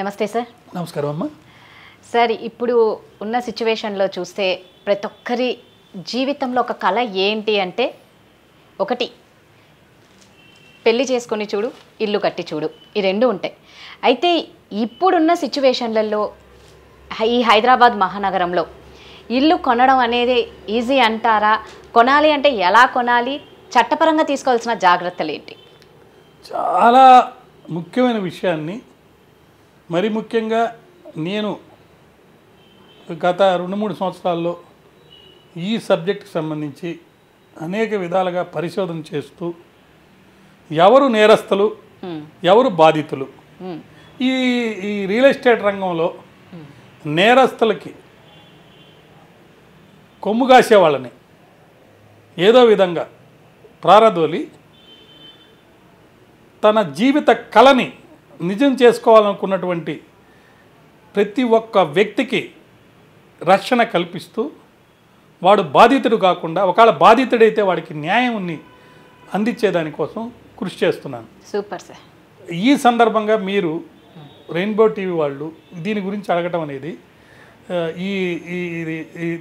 నమస్తే సార్ నమస్కారం అమ్మ సార్ ఇప్పుడు ఉన్న సిచ్యువేషన్లో చూస్తే ప్రతి ఒక్కరి జీవితంలో ఒక కళ ఏంటి అంటే ఒకటి పెళ్లి చేసుకొని చూడు ఇల్లు కట్టి చూడు ఈ రెండు ఉంటాయి అయితే ఇప్పుడున్న సిచ్యువేషన్లలో ఈ హైదరాబాద్ మహానగరంలో ఇల్లు కొనడం అనేది ఈజీ అంటారా కొనాలి అంటే ఎలా కొనాలి చట్టపరంగా తీసుకోవాల్సిన జాగ్రత్తలు ఏంటి చాలా ముఖ్యమైన విషయాన్ని మరి ముఖ్యంగా నేను గత రెండు మూడు సంవత్సరాల్లో ఈ సబ్జెక్ట్కి సంబంధించి అనేక విధాలుగా పరిశోధన చేస్తూ ఎవరు నేరస్తులు ఎవరు బాధితులు ఈ ఈ రియల్ ఎస్టేట్ రంగంలో నేరస్తులకి కొమ్ము కాసేవాళ్ళని ఏదో విధంగా ప్రారధోలి తన జీవిత కళని నిజం చేసుకోవాలనుకున్నటువంటి ప్రతి ఒక్క వ్యక్తికి రక్షణ కల్పిస్తూ వాడు బాధితుడు కాకుండా ఒకవేళ బాధితుడైతే వాడికి న్యాయంని అందించేదానికోసం కృషి చేస్తున్నాను సూపర్ సార్ ఈ సందర్భంగా మీరు రెయిన్బో టీవీ వాళ్ళు దీని గురించి అడగటం అనేది ఈ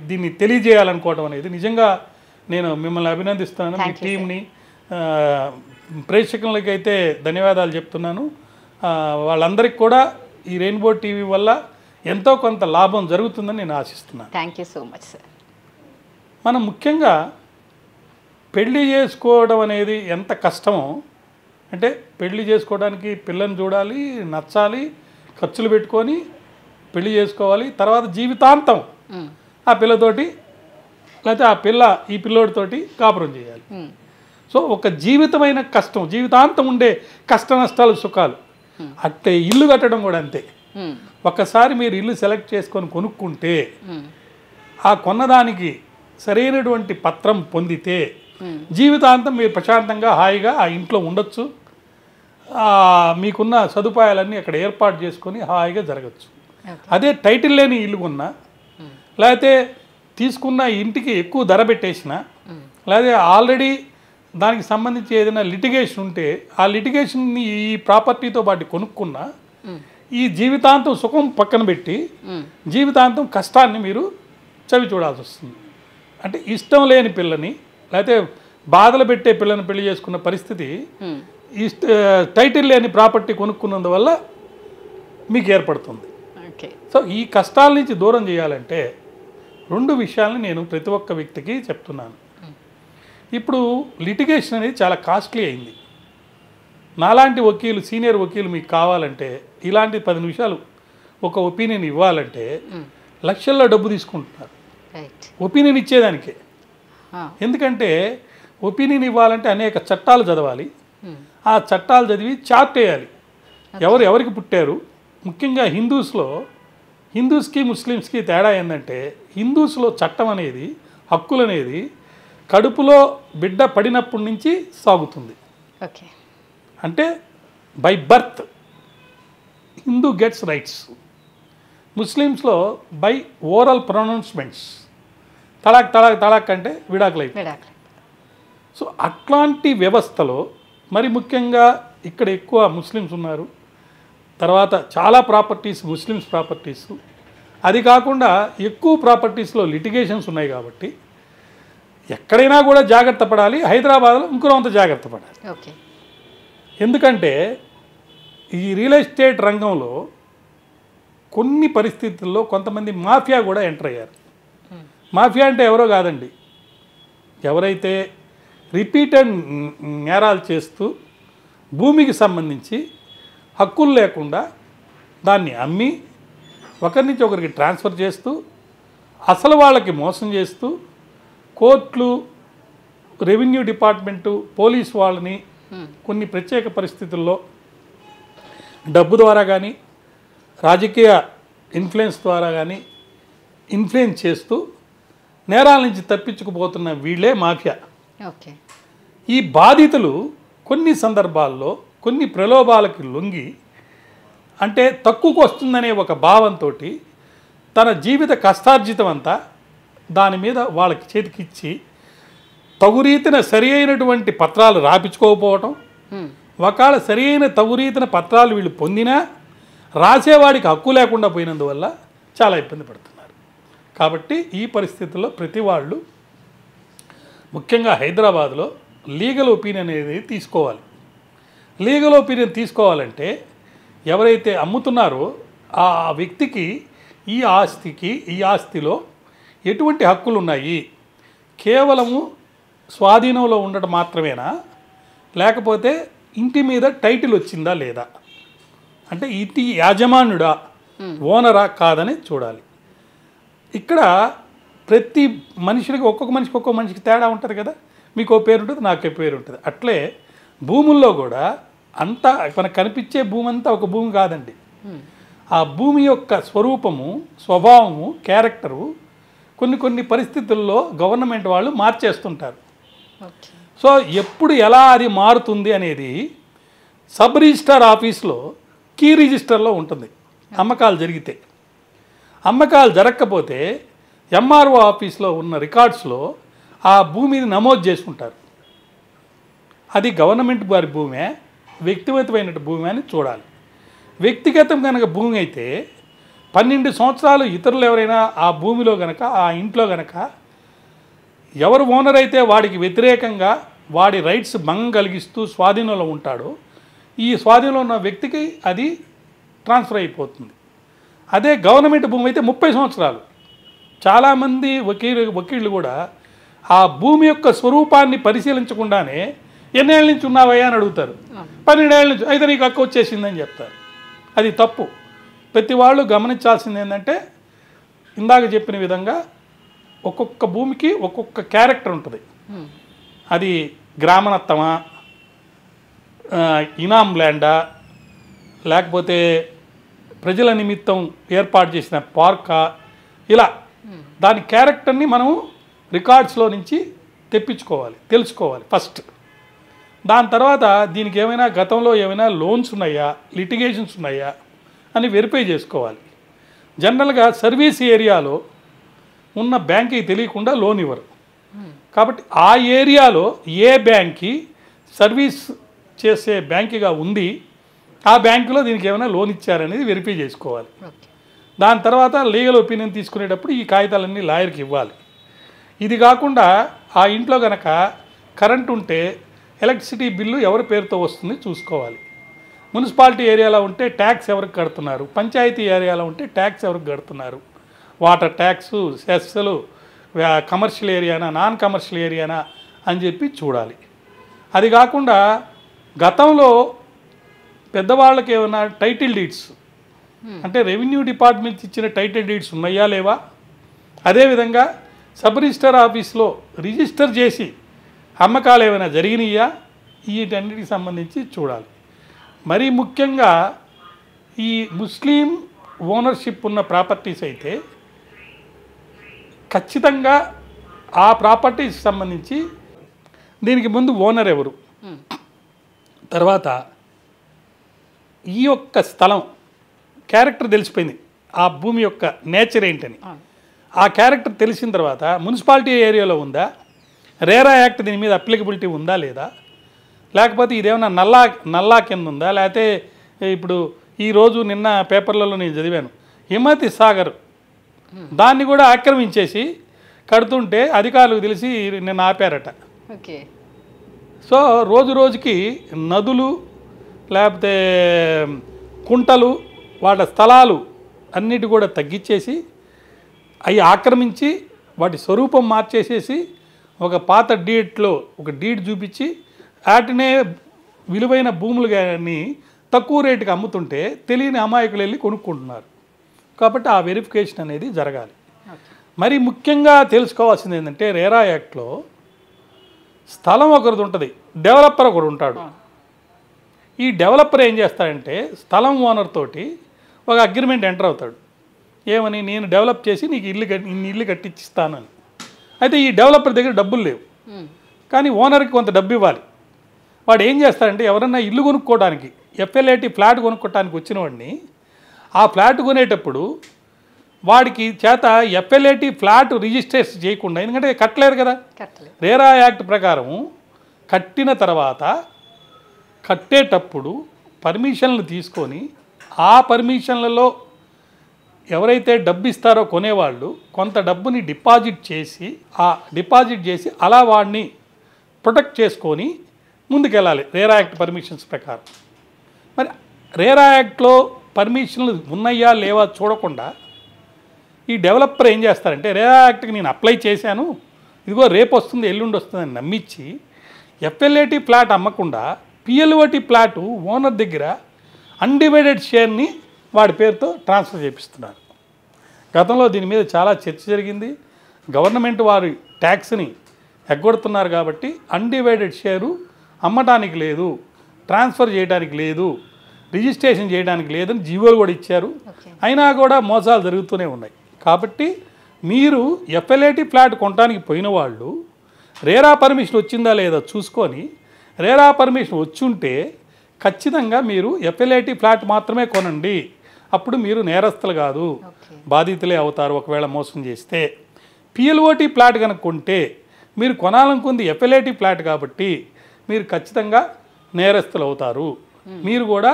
దీన్ని తెలియజేయాలనుకోవడం అనేది నిజంగా నేను మిమ్మల్ని అభినందిస్తున్నాను మీ టీంని అయితే ధన్యవాదాలు చెప్తున్నాను వాళ్ళందరికీ కూడా ఈ రెయిన్బో టీవీ వల్ల ఎంతో కొంత లాభం జరుగుతుందని నేను ఆశిస్తున్నాను thank you so much sir మనం ముఖ్యంగా పెళ్లి చేసుకోవడం అనేది ఎంత కష్టమో అంటే పెళ్లి చేసుకోవడానికి పిల్లని చూడాలి నచ్చాలి ఖర్చులు పెట్టుకొని పెళ్లి చేసుకోవాలి తర్వాత జీవితాంతం ఆ పిల్లతోటి లేకపోతే ఆ పిల్ల ఈ పిల్లోడితోటి కాపురం చేయాలి సో ఒక జీవితమైన కష్టం జీవితాంతం ఉండే కష్ట నష్టాలు సుఖాలు అట్టే ఇల్లు కట్టడం కూడా అంతే ఒక్కసారి మీరు ఇల్లు సెలెక్ట్ చేసుకొని కొనుక్కుంటే ఆ కొన్నదానికి సరైనటువంటి పత్రం పొందితే జీవితాంతం మీరు ప్రశాంతంగా హాయిగా ఆ ఇంట్లో ఉండొచ్చు మీకున్న సదుపాయాలన్నీ అక్కడ ఏర్పాటు చేసుకొని హాయిగా జరగచ్చు అదే టైటిల్ లేని ఇల్లు కొన్నా లేకపోతే తీసుకున్న ఇంటికి ఎక్కువ ధర పెట్టేసిన hmm. లేకపోతే ఆల్రెడీ దానికి సంబంధించి ఏదైనా లిటిగేషన్ ఉంటే ఆ లిటిగేషన్ని ఈ ప్రాపర్టీతో పాటు కొనుక్కున్నా hmm. ఈ జీవితాంతం సుఖం పక్కన పెట్టి hmm. జీవితాంతం కష్టాన్ని మీరు చవి చూడాల్సి వస్తుంది అంటే ఇష్టం లేని పిల్లని లేకపోతే బాధలు పెట్టే పిల్లని పెళ్లి చేసుకున్న పరిస్థితి టైటిల్ లేని ప్రాపర్టీ కొనుక్కున్నందువల్ల మీకు ఏర్పడుతుంది సో ఈ కష్టాల నుంచి దూరం చేయాలంటే రెండు విషయాలని నేను ప్రతి ఒక్క వ్యక్తికి చెప్తున్నాను ఇప్పుడు లిటిగేషన్ అనేది చాలా కాస్ట్లీ అయింది నాలాంటి వకీలు సీనియర్ వకీలు మీకు కావాలంటే ఇలాంటి పది నిమిషాలు ఒక ఒపీనియన్ ఇవ్వాలంటే లక్షల్లో డబ్బు తీసుకుంటున్నారు ఒపీనియన్ ఇచ్చేదానికే ఎందుకంటే ఒపీనియన్ ఇవ్వాలంటే అనేక చట్టాలు చదవాలి ఆ చట్టాలు చదివి చార్ట్ వేయాలి ఎవరు ఎవరికి పుట్టారు ముఖ్యంగా హిందూస్లో హిందూస్కి ముస్లిమ్స్కి తేడా ఏంటంటే హిందూస్లో చట్టం అనేది హక్కులు అనేది కడుపులో బిడ్డ పడినప్పటి నుంచి సాగుతుంది అంటే by birth Hindu gets rights ముస్లిమ్స్లో by overall pronouncements talaq talaq talaq అంటే విడాకులు అయితే సో అట్లాంటి వ్యవస్థలో మరి ముఖ్యంగా ఇక్కడ ఎక్కువ ముస్లిమ్స్ ఉన్నారు తర్వాత చాలా ప్రాపర్టీస్ ముస్లిమ్స్ ప్రాపర్టీస్ అది కాకుండా ఎక్కువ ప్రాపర్టీస్లో లిటిగేషన్స్ ఉన్నాయి కాబట్టి ఎక్కడైనా కూడా జాగ్రత్త పడాలి హైదరాబాద్లో అంత జాగ్రత్త పడాలి ఓకే ఎందుకంటే ఈ రియల్ ఎస్టేట్ రంగంలో కొన్ని పరిస్థితుల్లో కొంతమంది మాఫియా కూడా ఎంటర్ అయ్యారు మాఫియా అంటే ఎవరో కాదండి ఎవరైతే రిపీటెడ్ నేరాలు చేస్తూ భూమికి సంబంధించి హక్కులు లేకుండా దాన్ని అమ్మి ఒకరి నుంచి ఒకరికి ట్రాన్స్ఫర్ చేస్తూ అసలు వాళ్ళకి మోసం చేస్తూ కోర్టులు రెవెన్యూ డిపార్ట్మెంటు పోలీస్ వాళ్ళని కొన్ని ప్రత్యేక పరిస్థితుల్లో డబ్బు ద్వారా కానీ రాజకీయ ఇన్ఫ్లుయెన్స్ ద్వారా కానీ ఇన్ఫ్లుయెన్స్ చేస్తూ నేరాల నుంచి తప్పించుకుపోతున్న వీళ్ళే మాఫియా ఈ బాధితులు కొన్ని సందర్భాల్లో కొన్ని ప్రలోభాలకి లొంగి అంటే తక్కువకు వస్తుందనే ఒక భావంతో తన జీవిత కష్టార్జితం అంతా దాని మీద వాళ్ళకి చేతికిచ్చి తగురీతిన సరి అయినటువంటి పత్రాలు రాపించుకోకపోవటం ఒకవేళ సరి అయిన తగురీతిన పత్రాలు వీళ్ళు పొందినా రాసేవాడికి హక్కు లేకుండా పోయినందువల్ల చాలా ఇబ్బంది పడుతున్నారు కాబట్టి ఈ పరిస్థితుల్లో ప్రతి వాళ్ళు ముఖ్యంగా హైదరాబాద్లో లీగల్ ఒపీనియన్ అనేది తీసుకోవాలి లీగల్ ఒపీనియన్ తీసుకోవాలంటే ఎవరైతే అమ్ముతున్నారో ఆ వ్యక్తికి ఈ ఆస్తికి ఈ ఆస్తిలో ఎటువంటి హక్కులు ఉన్నాయి కేవలము స్వాధీనంలో ఉండటం మాత్రమేనా లేకపోతే ఇంటి మీద టైటిల్ వచ్చిందా లేదా అంటే ఇంటి యాజమానుడా ఓనరా కాదని చూడాలి ఇక్కడ ప్రతి మనిషికి ఒక్కొక్క మనిషికి ఒక్కొక్క మనిషికి తేడా ఉంటుంది కదా మీకు ఓ పేరు ఉంటుంది నాకే పేరు ఉంటుంది అట్లే భూముల్లో కూడా అంతా మనకు కనిపించే భూమి అంతా ఒక భూమి కాదండి ఆ భూమి యొక్క స్వరూపము స్వభావము క్యారెక్టరు కొన్ని కొన్ని పరిస్థితుల్లో గవర్నమెంట్ వాళ్ళు మార్చేస్తుంటారు సో ఎప్పుడు ఎలా అది మారుతుంది అనేది సబ్ రిజిస్టార్ ఆఫీస్లో కీ రిజిస్టర్లో ఉంటుంది అమ్మకాలు జరిగితే అమ్మకాలు జరగకపోతే ఎంఆర్ఓ ఆఫీస్లో ఉన్న రికార్డ్స్లో ఆ భూమిని నమోదు చేసుకుంటారు అది గవర్నమెంట్ వారి భూమే వ్యక్తిగతమైన భూమి అని చూడాలి వ్యక్తిగతం కనుక భూమి అయితే పన్నెండు సంవత్సరాలు ఇతరులు ఎవరైనా ఆ భూమిలో గనక ఆ ఇంట్లో గనక ఎవరు ఓనర్ అయితే వాడికి వ్యతిరేకంగా వాడి రైట్స్ భంగం కలిగిస్తూ స్వాధీనంలో ఉంటాడో ఈ స్వాధీనంలో ఉన్న వ్యక్తికి అది ట్రాన్స్ఫర్ అయిపోతుంది అదే గవర్నమెంట్ భూమి అయితే ముప్పై సంవత్సరాలు చాలామంది వకీలు వకీళ్ళు కూడా ఆ భూమి యొక్క స్వరూపాన్ని పరిశీలించకుండానే ఎన్నేళ్ళ నుంచి ఉన్నావయ్యా అని అడుగుతారు పన్నెండేళ్ళ నుంచి అయితే నీకు అక్క వచ్చేసిందని చెప్తారు అది తప్పు ప్రతి వాళ్ళు గమనించాల్సింది ఏంటంటే ఇందాక చెప్పిన విధంగా ఒక్కొక్క భూమికి ఒక్కొక్క క్యారెక్టర్ ఉంటుంది అది గ్రామనత్తమా ఇనామ్ ల్యాండా లేకపోతే ప్రజల నిమిత్తం ఏర్పాటు చేసిన పార్కా ఇలా దాని క్యారెక్టర్ని మనము రికార్డ్స్లో నుంచి తెప్పించుకోవాలి తెలుసుకోవాలి ఫస్ట్ దాని తర్వాత దీనికి ఏమైనా గతంలో ఏమైనా లోన్స్ ఉన్నాయా లిటిగేషన్స్ ఉన్నాయా అని వెరిఫై చేసుకోవాలి జనరల్గా సర్వీస్ ఏరియాలో ఉన్న బ్యాంక్కి తెలియకుండా లోన్ ఇవ్వరు కాబట్టి ఆ ఏరియాలో ఏ బ్యాంక్కి సర్వీస్ చేసే బ్యాంకుగా ఉంది ఆ బ్యాంకులో దీనికి ఏమైనా లోన్ ఇచ్చారనేది వెరిఫై చేసుకోవాలి దాని తర్వాత లీగల్ ఒపీనియన్ తీసుకునేటప్పుడు ఈ కాగితాలన్నీ లాయర్కి ఇవ్వాలి ఇది కాకుండా ఆ ఇంట్లో కనుక కరెంట్ ఉంటే ఎలక్ట్రిసిటీ బిల్లు ఎవరి పేరుతో వస్తుంది చూసుకోవాలి మున్సిపాలిటీ ఏరియాలో ఉంటే ట్యాక్స్ ఎవరికి కడుతున్నారు పంచాయతీ ఏరియాలో ఉంటే ట్యాక్స్ ఎవరికి కడుతున్నారు వాటర్ ట్యాక్స్ సెస్సులు కమర్షియల్ ఏరియానా నాన్ కమర్షియల్ ఏరియానా అని చెప్పి చూడాలి అది కాకుండా గతంలో పెద్దవాళ్ళకి ఏమైనా టైటిల్ డీడ్స్ అంటే రెవెన్యూ డిపార్ట్మెంట్ ఇచ్చిన టైటిల్ డీడ్స్ ఉన్నాయా లేవా అదేవిధంగా సబ్ రిజిస్టర్ ఆఫీస్లో రిజిస్టర్ చేసి అమ్మకాలు ఏమైనా జరిగినాయా వీటన్నిటికి సంబంధించి చూడాలి మరీ ముఖ్యంగా ఈ ముస్లిం ఓనర్షిప్ ఉన్న ప్రాపర్టీస్ అయితే ఖచ్చితంగా ఆ ప్రాపర్టీస్ సంబంధించి దీనికి ముందు ఓనర్ ఎవరు తర్వాత ఈ యొక్క స్థలం క్యారెక్టర్ తెలిసిపోయింది ఆ భూమి యొక్క నేచర్ ఏంటని ఆ క్యారెక్టర్ తెలిసిన తర్వాత మున్సిపాలిటీ ఏరియాలో ఉందా రేరా యాక్ట్ దీని మీద అప్లికబిలిటీ ఉందా లేదా లేకపోతే ఇదేమన్నా నల్లా నల్లా కింద ఉందా లేకపోతే ఇప్పుడు ఈరోజు నిన్న పేపర్లలో నేను చదివాను హిమతి సాగర్ దాన్ని కూడా ఆక్రమించేసి కడుతుంటే అధికారులకు తెలిసి నిన్న ఆపారట ఓకే సో రోజు రోజుకి నదులు లేకపోతే కుంటలు వాటి స్థలాలు అన్నిటి కూడా తగ్గించేసి అవి ఆక్రమించి వాటి స్వరూపం మార్చేసేసి ఒక పాత డీట్లో ఒక డీట్ చూపించి వాటినే విలువైన భూములు కానీ తక్కువ రేటుకి అమ్ముతుంటే తెలియని అమాయకులు వెళ్ళి కొనుక్కుంటున్నారు కాబట్టి ఆ వెరిఫికేషన్ అనేది జరగాలి మరి ముఖ్యంగా తెలుసుకోవాల్సింది ఏంటంటే రేరా యాక్ట్లో స్థలం ఒకరిది ఉంటుంది డెవలపర్ ఒకడు ఉంటాడు ఈ డెవలపర్ ఏం చేస్తాడంటే స్థలం ఓనర్ తోటి ఒక అగ్రిమెంట్ ఎంటర్ అవుతాడు ఏమని నేను డెవలప్ చేసి నీకు ఇల్లు కట్టి ఇల్లు కట్టించిస్తానని అయితే ఈ డెవలపర్ దగ్గర డబ్బులు లేవు కానీ ఓనర్కి కొంత డబ్బు ఇవ్వాలి వాడు ఏం చేస్తాడంటే ఎవరన్నా ఇల్లు కొనుక్కోవడానికి ఎఫ్ఎల్ఏటి ఫ్లాట్ కొనుక్కోవడానికి వచ్చిన వాడిని ఆ ఫ్లాట్ కొనేటప్పుడు వాడికి చేత ఎఫ్ఎల్ఏటి ఫ్లాట్ రిజిస్ట్రేషన్ చేయకుండా ఎందుకంటే కట్టలేరు కదా రేరా యాక్ట్ ప్రకారం కట్టిన తర్వాత కట్టేటప్పుడు పర్మిషన్లు తీసుకొని ఆ పర్మిషన్లలో ఎవరైతే డబ్బు ఇస్తారో కొనేవాళ్ళు కొంత డబ్బుని డిపాజిట్ చేసి ఆ డిపాజిట్ చేసి అలా వాడిని ప్రొటెక్ట్ చేసుకొని ముందుకెళ్ళాలి రేరా యాక్ట్ పర్మిషన్స్ ప్రకారం మరి రేరా యాక్ట్లో పర్మిషన్లు ఉన్నాయా లేవా చూడకుండా ఈ డెవలపర్ ఏం చేస్తారంటే రేరా యాక్ట్కి నేను అప్లై చేశాను ఇదిగో రేపు వస్తుంది ఎల్లుండి వస్తుందని నమ్మించి ఎఫ్ఎల్ఏటి ఫ్లాట్ అమ్మకుండా పిఎల్ఓటి ఫ్లాటు ఓనర్ దగ్గర అన్డివైడెడ్ షేర్ని వాడి పేరుతో ట్రాన్స్ఫర్ చేపిస్తున్నారు గతంలో దీని మీద చాలా చర్చ జరిగింది గవర్నమెంట్ వారి ట్యాక్స్ని ఎగ్గొడుతున్నారు కాబట్టి అన్డివైడెడ్ షేరు అమ్మటానికి లేదు ట్రాన్స్ఫర్ చేయడానికి లేదు రిజిస్ట్రేషన్ చేయడానికి లేదని జీవోలు కూడా ఇచ్చారు అయినా కూడా మోసాలు జరుగుతూనే ఉన్నాయి కాబట్టి మీరు ఎఫ్ఎల్ఏటి ఫ్లాట్ కొనడానికి పోయిన వాళ్ళు రేరా పర్మిషన్ వచ్చిందా లేదా చూసుకొని రేరా పర్మిషన్ వచ్చుంటే ఖచ్చితంగా మీరు ఎఫ్ఎల్ఏటి ఫ్లాట్ మాత్రమే కొనండి అప్పుడు మీరు నేరస్తులు కాదు బాధితులే అవుతారు ఒకవేళ మోసం చేస్తే పిఎల్ఓటీ ప్లాట్ కనుక్కుంటే మీరు కొనాలనుకుంది ఎఫ్ఎల్ఏటి ప్లాట్ కాబట్టి మీరు ఖచ్చితంగా నేరస్తులు అవుతారు మీరు కూడా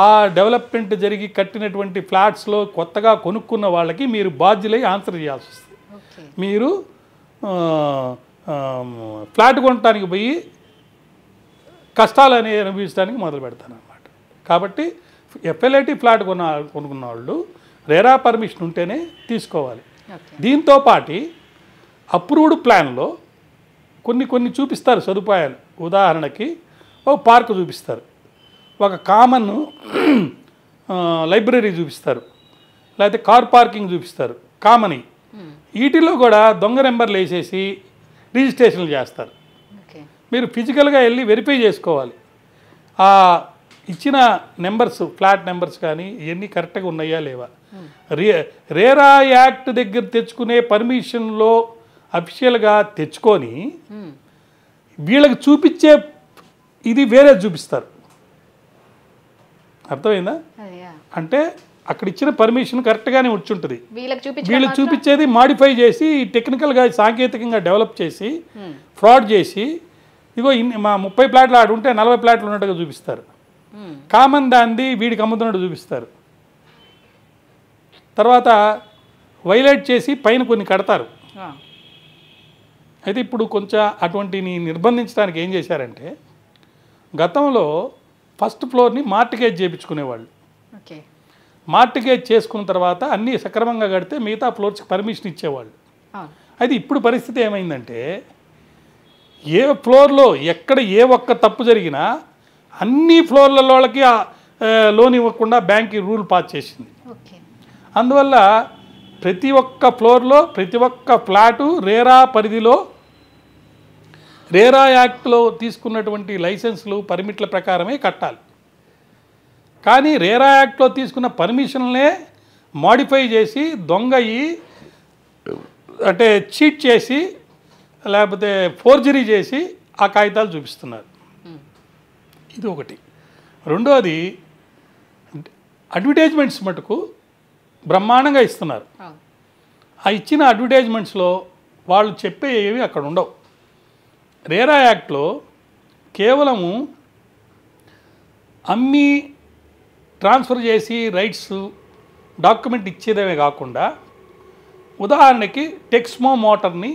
ఆ డెవలప్మెంట్ జరిగి కట్టినటువంటి ఫ్లాట్స్లో కొత్తగా కొనుక్కున్న వాళ్ళకి మీరు బాధ్యులై ఆన్సర్ చేయాల్సి వస్తుంది మీరు ఫ్లాట్ కొనడానికి పోయి కష్టాలు అనేవి అనుభవించడానికి మొదలు పెడతాను అనమాట కాబట్టి ఎఫ్ఎల్ఐటి ఫ్లాట్ కొన కొనుక్కున్న వాళ్ళు రేరా పర్మిషన్ ఉంటేనే తీసుకోవాలి దీంతో పాటి అప్రూవ్డ్ ప్లాన్లో కొన్ని కొన్ని చూపిస్తారు సదుపాయాలు ఉదాహరణకి ఒక పార్క్ చూపిస్తారు ఒక కామన్ లైబ్రరీ చూపిస్తారు లేకపోతే కార్ పార్కింగ్ చూపిస్తారు కామని వీటిలో కూడా దొంగ నెంబర్లు వేసేసి రిజిస్ట్రేషన్లు చేస్తారు మీరు ఫిజికల్గా వెళ్ళి వెరిఫై చేసుకోవాలి ఇచ్చిన నెంబర్స్ ఫ్లాట్ నెంబర్స్ కానీ ఇవన్నీ కరెక్ట్గా ఉన్నాయా లేవా hmm. రే రేరా యాక్ట్ దగ్గర తెచ్చుకునే పర్మిషన్లో అఫీషియల్గా తెచ్చుకొని hmm. వీళ్ళకి చూపించే ఇది వేరే చూపిస్తారు అర్థమైందా అంటే అక్కడ ఇచ్చిన పర్మిషన్ కరెక్ట్గానే ఉంటుంది వీళ్ళకి చూపించేది మాడిఫై చేసి టెక్నికల్గా సాంకేతికంగా డెవలప్ చేసి hmm. ఫ్రాడ్ చేసి ఇగో ఇన్ని మా ముప్పై ప్లాట్లు ఆడుంటే నలభై ప్లాట్లు ఉన్నట్టుగా చూపిస్తారు కామన్ దాన్ని వీడికి అమ్ముతున్నట్టు చూపిస్తారు తర్వాత వైలైట్ చేసి పైన కొన్ని కడతారు అయితే ఇప్పుడు కొంచెం అటువంటిని నిర్బంధించడానికి ఏం చేశారంటే గతంలో ఫస్ట్ ఫ్లోర్ని మార్టిగేజ్ చేయించుకునేవాళ్ళు మార్టిగేజ్ చేసుకున్న తర్వాత అన్నీ సక్రమంగా కడితే మిగతా ఫ్లోర్స్కి పర్మిషన్ ఇచ్చేవాళ్ళు అయితే ఇప్పుడు పరిస్థితి ఏమైందంటే ఏ ఫ్లోర్లో ఎక్కడ ఏ ఒక్క తప్పు జరిగినా అన్ని ఫ్లోర్ల వాళ్ళకి లోన్ ఇవ్వకుండా బ్యాంక్ రూల్ పాస్ చేసింది అందువల్ల ప్రతి ఒక్క ఫ్లోర్లో ప్రతి ఒక్క ఫ్లాటు రేరా పరిధిలో రేరా యాక్ట్లో తీసుకున్నటువంటి లైసెన్స్లు పర్మిట్ల ప్రకారమే కట్టాలి కానీ రేరా యాక్ట్లో తీసుకున్న పర్మిషన్లే మాడిఫై చేసి దొంగయి అంటే చీట్ చేసి లేకపోతే ఫోర్జరీ చేసి ఆ కాగితాలు చూపిస్తున్నారు ఇది ఒకటి రెండోది అడ్వర్టైజ్మెంట్స్ మటుకు బ్రహ్మాండంగా ఇస్తున్నారు ఆ ఇచ్చిన అడ్వర్టైజ్మెంట్స్లో వాళ్ళు చెప్పే ఏవి అక్కడ ఉండవు రేరా యాక్ట్లో కేవలము అమ్మి ట్రాన్స్ఫర్ చేసి రైట్స్ డాక్యుమెంట్ ఇచ్చేదేమే కాకుండా ఉదాహరణకి టెక్స్మో మోటార్ని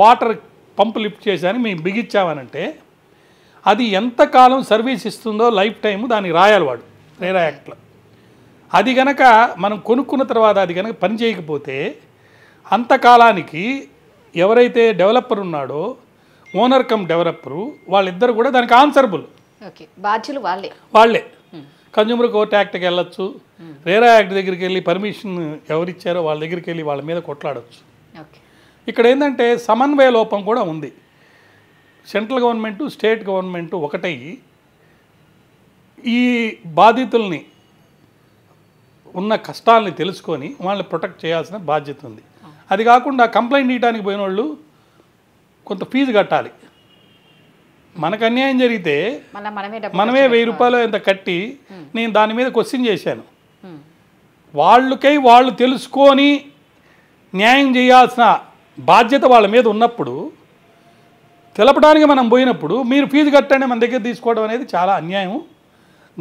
వాటర్ పంపు లిఫ్ట్ చేశాను మేము బిగించామనంటే అది ఎంతకాలం సర్వీస్ ఇస్తుందో లైఫ్ టైం దాన్ని రాయాలి వాడు రేరా యాక్ట్లో అది గనక మనం కొనుక్కున్న తర్వాత అది కనుక పని చేయకపోతే అంతకాలానికి ఎవరైతే డెవలపర్ ఉన్నాడో ఓనర్ కమ్ డెవలపరు వాళ్ళిద్దరు కూడా దానికి ఆన్సరబుల్ బాధ్యులు వాళ్ళే వాళ్ళే కన్జ్యూమర్ కోర్ట్ యాక్ట్కి వెళ్ళొచ్చు రేరా యాక్ట్ దగ్గరికి వెళ్ళి పర్మిషన్ ఎవరిచ్చారో వాళ్ళ దగ్గరికి వెళ్ళి వాళ్ళ మీద కొట్లాడచ్చు ఇక్కడ ఏంటంటే సమన్వయ లోపం కూడా ఉంది సెంట్రల్ గవర్నమెంటు స్టేట్ గవర్నమెంటు ఒకటై ఈ బాధితుల్ని ఉన్న కష్టాలని తెలుసుకొని వాళ్ళని ప్రొటెక్ట్ చేయాల్సిన బాధ్యత ఉంది అది కాకుండా కంప్లైంట్ ఇవ్వడానికి పోయిన వాళ్ళు కొంత ఫీజు కట్టాలి మనకు అన్యాయం జరిగితే మనమే వెయ్యి రూపాయలు ఎంత కట్టి నేను దాని మీద క్వశ్చన్ చేశాను వాళ్ళకై వాళ్ళు తెలుసుకొని న్యాయం చేయాల్సిన బాధ్యత వాళ్ళ మీద ఉన్నప్పుడు తెలపడానికి మనం పోయినప్పుడు మీరు ఫీజు కట్టండి మన దగ్గర తీసుకోవడం అనేది చాలా అన్యాయం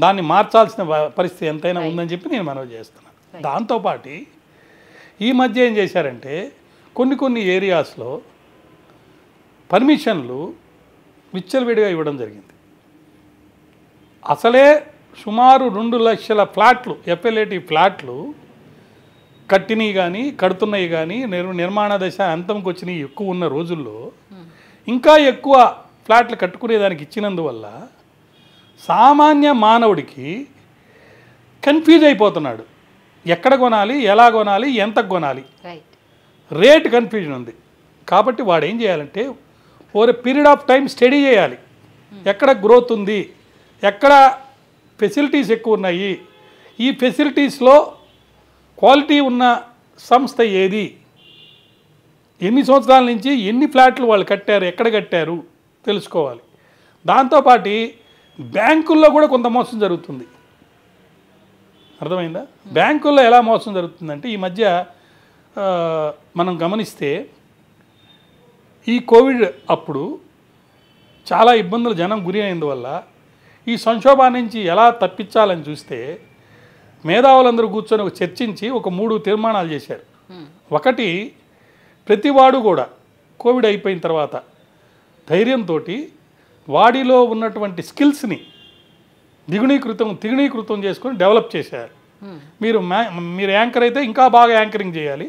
దాన్ని మార్చాల్సిన పరిస్థితి ఎంతైనా ఉందని చెప్పి నేను మనవి చేస్తున్నాను దాంతోపాటు ఈ మధ్య ఏం చేశారంటే కొన్ని కొన్ని ఏరియాస్లో పర్మిషన్లు విచ్చలవిడిగా ఇవ్వడం జరిగింది అసలే సుమారు రెండు లక్షల ఫ్లాట్లు ఎఫ్ఎల్ఏటి ఫ్లాట్లు కట్టినవి కానీ కడుతున్నవి కానీ నిర్మాణ దశ అంతంకి వచ్చినవి ఎక్కువ ఉన్న రోజుల్లో ఇంకా ఎక్కువ ఫ్లాట్లు కట్టుకునేదానికి ఇచ్చినందువల్ల సామాన్య మానవుడికి కన్ఫ్యూజ్ అయిపోతున్నాడు ఎక్కడ కొనాలి ఎలా కొనాలి ఎంత కొనాలి రేట్ కన్ఫ్యూజన్ ఉంది కాబట్టి వాడు ఏం చేయాలంటే ఓరే పీరియడ్ ఆఫ్ టైం స్టడీ చేయాలి hmm. ఎక్కడ గ్రోత్ ఉంది ఎక్కడ ఫెసిలిటీస్ ఎక్కువ ఉన్నాయి ఈ ఫెసిలిటీస్లో క్వాలిటీ ఉన్న సంస్థ ఏది ఎన్ని సంవత్సరాల నుంచి ఎన్ని ఫ్లాట్లు వాళ్ళు కట్టారు ఎక్కడ కట్టారు తెలుసుకోవాలి దాంతోపాటు బ్యాంకుల్లో కూడా కొంత మోసం జరుగుతుంది అర్థమైందా బ్యాంకుల్లో ఎలా మోసం జరుగుతుందంటే ఈ మధ్య మనం గమనిస్తే ఈ కోవిడ్ అప్పుడు చాలా ఇబ్బందులు జనం గురి అయినందువల్ల ఈ సంక్షోభా నుంచి ఎలా తప్పించాలని చూస్తే మేధావులందరూ కూర్చొని ఒక చర్చించి ఒక మూడు తీర్మానాలు చేశారు ఒకటి ప్రతివాడు కూడా కోవిడ్ అయిపోయిన తర్వాత ధైర్యంతో వాడిలో ఉన్నటువంటి స్కిల్స్ని దిగుణీకృతం తిగుణీకృతం చేసుకొని డెవలప్ చేశారు మీరు మీరు యాంకర్ అయితే ఇంకా బాగా యాంకరింగ్ చేయాలి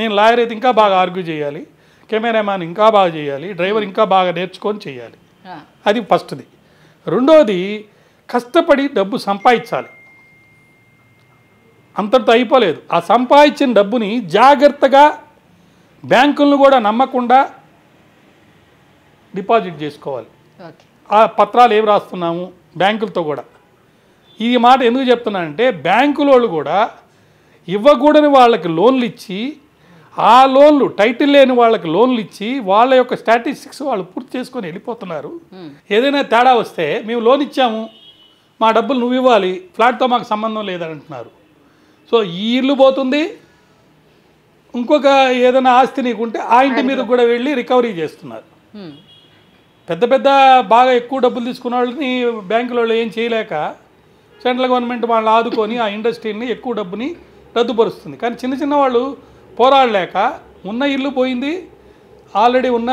నేను లాయర్ అయితే ఇంకా బాగా ఆర్గ్యూ చేయాలి కెమెరామ్యాన్ ఇంకా బాగా చేయాలి డ్రైవర్ ఇంకా బాగా నేర్చుకొని చేయాలి అది ఫస్ట్ది రెండోది కష్టపడి డబ్బు సంపాదించాలి అంతటితో అయిపోలేదు ఆ సంపాదించిన డబ్బుని జాగ్రత్తగా బ్యాంకులను కూడా నమ్మకుండా డిపాజిట్ చేసుకోవాలి ఆ పత్రాలు ఏమి రాస్తున్నాము బ్యాంకులతో కూడా ఈ మాట ఎందుకు చెప్తున్నానంటే వాళ్ళు కూడా ఇవ్వకూడని వాళ్ళకి లోన్లు ఇచ్చి ఆ లోన్లు టైటిల్ లేని వాళ్ళకి లోన్లు ఇచ్చి వాళ్ళ యొక్క స్టాటిస్టిక్స్ వాళ్ళు పూర్తి చేసుకొని వెళ్ళిపోతున్నారు ఏదైనా తేడా వస్తే మేము లోన్ ఇచ్చాము మా డబ్బులు నువ్వు ఇవ్వాలి ఫ్లాట్తో మాకు సంబంధం లేదని అంటున్నారు సో ఈ ఇల్లు పోతుంది ఇంకొక ఏదైనా ఆస్తి నీకుంటే ఆ ఇంటి మీద కూడా వెళ్ళి రికవరీ చేస్తున్నారు పెద్ద పెద్ద బాగా ఎక్కువ డబ్బులు తీసుకున్న వాళ్ళని బ్యాంకుల వాళ్ళు ఏం చేయలేక సెంట్రల్ గవర్నమెంట్ వాళ్ళు ఆదుకొని ఆ ఇండస్ట్రీని ఎక్కువ డబ్బుని రద్దుపరుస్తుంది కానీ చిన్న చిన్న వాళ్ళు పోరాడలేక ఉన్న ఇల్లు పోయింది ఆల్రెడీ ఉన్న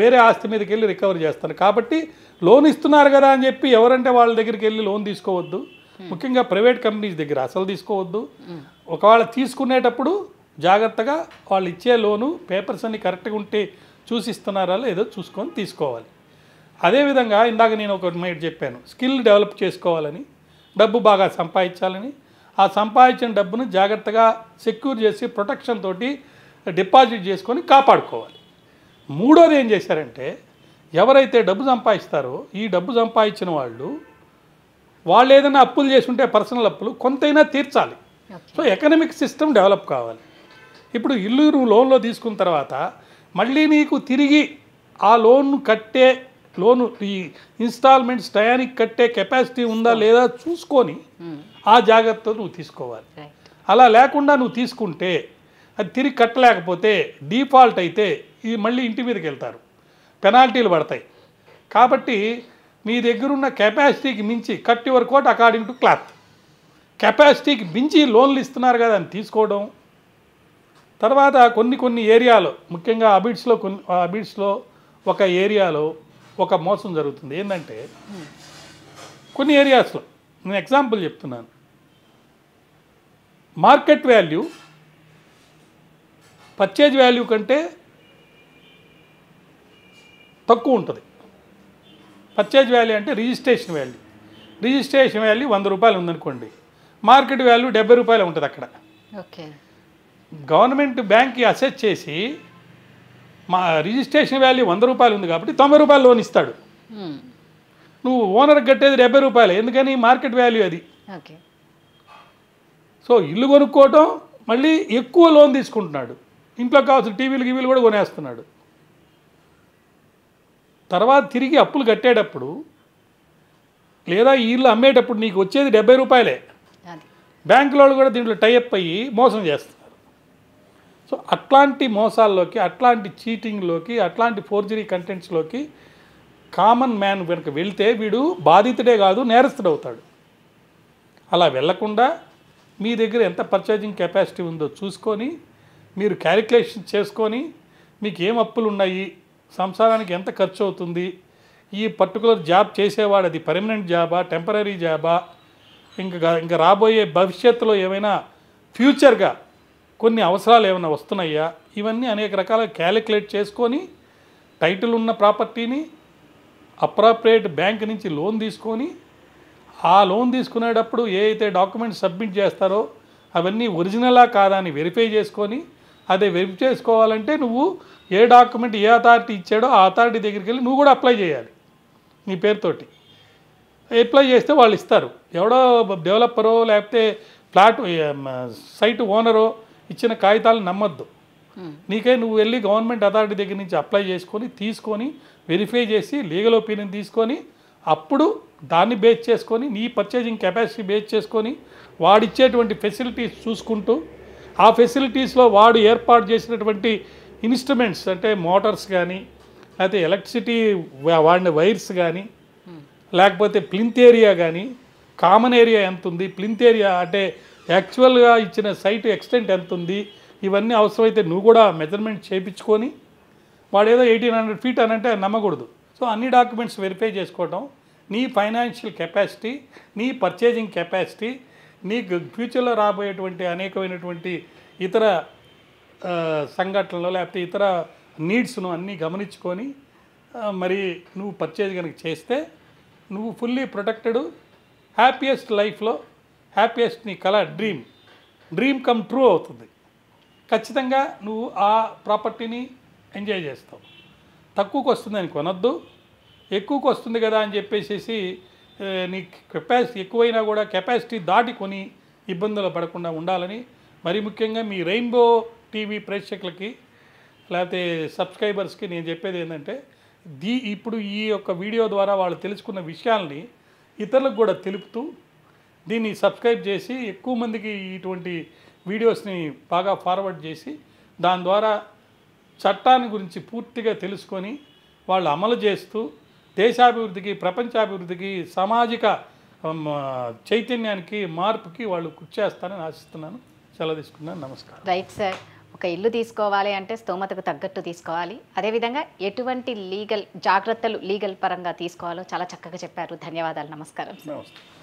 వేరే ఆస్తి మీదకి వెళ్ళి రికవర్ చేస్తారు కాబట్టి లోన్ ఇస్తున్నారు కదా అని చెప్పి ఎవరంటే వాళ్ళ దగ్గరికి వెళ్ళి లోన్ తీసుకోవద్దు ముఖ్యంగా ప్రైవేట్ కంపెనీస్ దగ్గర అసలు తీసుకోవద్దు ఒకవేళ తీసుకునేటప్పుడు జాగ్రత్తగా వాళ్ళు ఇచ్చే లోను పేపర్స్ అన్ని కరెక్ట్గా ఉంటే చూసి ఇస్తున్నారా లేదో చూసుకొని తీసుకోవాలి అదేవిధంగా ఇందాక నేను ఒక మైట్ చెప్పాను స్కిల్ డెవలప్ చేసుకోవాలని డబ్బు బాగా సంపాదించాలని ఆ సంపాదించిన డబ్బును జాగ్రత్తగా సెక్యూర్ చేసి ప్రొటెక్షన్ తోటి డిపాజిట్ చేసుకొని కాపాడుకోవాలి మూడోది ఏం చేశారంటే ఎవరైతే డబ్బు సంపాదిస్తారో ఈ డబ్బు సంపాదించిన వాళ్ళు వాళ్ళు ఏదైనా అప్పులు ఉంటే పర్సనల్ అప్పులు కొంతైనా తీర్చాలి సో ఎకనమిక్ సిస్టమ్ డెవలప్ కావాలి ఇప్పుడు ఇల్లు నువ్వు లోన్లో తీసుకున్న తర్వాత మళ్ళీ నీకు తిరిగి ఆ లోన్ కట్టే లోను ఈ ఇన్స్టాల్మెంట్స్ టయానికి కట్టే కెపాసిటీ ఉందా లేదా చూసుకొని ఆ జాగ్రత్త నువ్వు తీసుకోవాలి అలా లేకుండా నువ్వు తీసుకుంటే అది తిరిగి కట్టలేకపోతే డిఫాల్ట్ అయితే ఇది మళ్ళీ ఇంటి మీదకి వెళ్తారు పెనాల్టీలు పడతాయి కాబట్టి మీ దగ్గరున్న కెపాసిటీకి మించి cut your coat according to cloth కెపాసిటీకి మించి లోన్లు ఇస్తున్నారు కదా అని తీసుకోవడం తర్వాత కొన్ని కొన్ని ఏరియాలో ముఖ్యంగా అబిడ్స్లో కొన్ని అబిడ్స్లో ఒక ఏరియాలో ఒక మోసం జరుగుతుంది ఏంటంటే కొన్ని ఏరియాస్లో నేను ఎగ్జాంపుల్ చెప్తున్నాను మార్కెట్ వాల్యూ పర్చేజ్ వాల్యూ కంటే తక్కువ ఉంటుంది పర్చేజ్ వాల్యూ అంటే రిజిస్ట్రేషన్ వాల్యూ రిజిస్ట్రేషన్ వాల్యూ వంద రూపాయలు ఉందనుకోండి మార్కెట్ వాల్యూ డెబ్బై రూపాయలు ఉంటుంది అక్కడ ఓకే గవర్నమెంట్ బ్యాంక్కి అసెస్ చేసి మా రిజిస్ట్రేషన్ వాల్యూ వంద రూపాయలు ఉంది కాబట్టి తొంభై రూపాయలు లోన్ ఇస్తాడు నువ్వు ఓనర్ కట్టేది డెబ్బై రూపాయలు ఎందుకని మార్కెట్ వాల్యూ అది సో ఇల్లు కొనుక్కోవటం మళ్ళీ ఎక్కువ లోన్ తీసుకుంటున్నాడు ఇంట్లో కావాల్సిన టీవీలు గీవీలు కూడా కొనేస్తున్నాడు తర్వాత తిరిగి అప్పులు కట్టేటప్పుడు లేదా ఈ ఇల్లు అమ్మేటప్పుడు నీకు వచ్చేది డెబ్బై రూపాయలే బ్యాంకులో కూడా దీంట్లో టైఅప్ అయ్యి మోసం చేస్తారు సో అట్లాంటి మోసాల్లోకి అట్లాంటి చీటింగ్లోకి అట్లాంటి ఫోర్జరీ కంటెంట్స్లోకి కామన్ మ్యాన్ వెనక వెళ్తే వీడు బాధితుడే కాదు నేరస్తుడు అవుతాడు అలా వెళ్లకుండా మీ దగ్గర ఎంత పర్చేజింగ్ కెపాసిటీ ఉందో చూసుకొని మీరు క్యాలిక్యులేషన్ చేసుకొని మీకు ఏం అప్పులు ఉన్నాయి సంసారానికి ఎంత ఖర్చు అవుతుంది ఈ పర్టికులర్ జాబ్ చేసేవాడు అది పర్మనెంట్ జాబా టెంపరీ జాబా ఇంకా ఇంకా రాబోయే భవిష్యత్తులో ఏమైనా ఫ్యూచర్గా కొన్ని అవసరాలు ఏమైనా వస్తున్నాయా ఇవన్నీ అనేక రకాల క్యాలిక్యులేట్ చేసుకొని టైటిల్ ఉన్న ప్రాపర్టీని అప్రాప్రియేట్ బ్యాంక్ నుంచి లోన్ తీసుకొని ఆ లోన్ తీసుకునేటప్పుడు ఏ అయితే డాక్యుమెంట్స్ సబ్మిట్ చేస్తారో అవన్నీ ఒరిజినలా కాదా అని వెరిఫై చేసుకొని అదే వెరిఫై చేసుకోవాలంటే నువ్వు ఏ డాక్యుమెంట్ ఏ అథారిటీ ఇచ్చాడో ఆ అథారిటీ దగ్గరికి వెళ్ళి నువ్వు కూడా అప్లై చేయాలి నీ పేరుతోటి అప్లై చేస్తే వాళ్ళు ఇస్తారు ఎవడో డెవలపరో లేకపోతే ఫ్లాట్ సైట్ ఓనరో ఇచ్చిన కాగితాలు నమ్మద్దు నీకే నువ్వు వెళ్ళి గవర్నమెంట్ అథారిటీ దగ్గర నుంచి అప్లై చేసుకొని తీసుకొని వెరిఫై చేసి లీగల్ ఒపీనియన్ తీసుకొని అప్పుడు దాన్ని బేస్ చేసుకొని నీ పర్చేజింగ్ కెపాసిటీ బేస్ చేసుకొని వాడిచ్చేటువంటి ఫెసిలిటీస్ చూసుకుంటూ ఆ ఫెసిలిటీస్లో వాడు ఏర్పాటు చేసినటువంటి ఇన్స్ట్రుమెంట్స్ అంటే మోటార్స్ కానీ లేకపోతే ఎలక్ట్రిసిటీ వాడిన వైర్స్ కానీ లేకపోతే ప్లింత్ ఏరియా కానీ కామన్ ఏరియా ఎంత ఉంది ప్లింత్ ఏరియా అంటే యాక్చువల్గా ఇచ్చిన సైట్ ఎక్స్టెంట్ ఎంత ఉంది ఇవన్నీ అవసరమైతే నువ్వు కూడా మెజర్మెంట్ చేయించుకొని వాడు ఏదో ఎయిటీన్ హండ్రెడ్ ఫీట్ అని అంటే నమ్మకూడదు సో అన్ని డాక్యుమెంట్స్ వెరిఫై చేసుకోవటం నీ ఫైనాన్షియల్ కెపాసిటీ నీ పర్చేజింగ్ కెపాసిటీ నీ ఫ్యూచర్లో రాబోయేటువంటి అనేకమైనటువంటి ఇతర సంఘటనలు లేకపోతే ఇతర నీడ్స్ను అన్నీ గమనించుకొని మరి నువ్వు పర్చేజ్ కనుక చేస్తే నువ్వు ఫుల్లీ ప్రొటెక్టెడ్ హ్యాపీయెస్ట్ లైఫ్లో హ్యాపీయెస్ట్ నీ కళ డ్రీమ్ డ్రీమ్ కమ్ ట్రూ అవుతుంది ఖచ్చితంగా నువ్వు ఆ ప్రాపర్టీని ఎంజాయ్ చేస్తావు తక్కువకు వస్తుందని కొనొద్దు ఎక్కువకు వస్తుంది కదా అని చెప్పేసి నీ కెపాసిటీ ఎక్కువైనా కూడా కెపాసిటీ దాటి కొని ఇబ్బందులు పడకుండా ఉండాలని మరి ముఖ్యంగా మీ రెయిన్బో టీవీ ప్రేక్షకులకి లేకపోతే సబ్స్క్రైబర్స్కి నేను చెప్పేది ఏంటంటే దీ ఇప్పుడు ఈ యొక్క వీడియో ద్వారా వాళ్ళు తెలుసుకున్న విషయాల్ని ఇతరులకు కూడా తెలుపుతూ దీన్ని సబ్స్క్రైబ్ చేసి ఎక్కువ మందికి ఇటువంటి వీడియోస్ని బాగా ఫార్వర్డ్ చేసి దాని ద్వారా చట్టాన్ని గురించి పూర్తిగా తెలుసుకొని వాళ్ళు అమలు చేస్తూ దేశాభివృద్ధికి ప్రపంచాభివృద్ధికి సామాజిక చైతన్యానికి మార్పుకి వాళ్ళు కృషి చేస్తారని ఆశిస్తున్నాను సెలవు తీసుకున్నాను నమస్కారం రైట్ సార్ ఒక ఇల్లు తీసుకోవాలి అంటే స్తోమతకు తగ్గట్టు తీసుకోవాలి అదేవిధంగా ఎటువంటి లీగల్ జాగ్రత్తలు లీగల్ పరంగా తీసుకోవాలో చాలా చక్కగా చెప్పారు ధన్యవాదాలు నమస్కారం నమస్తే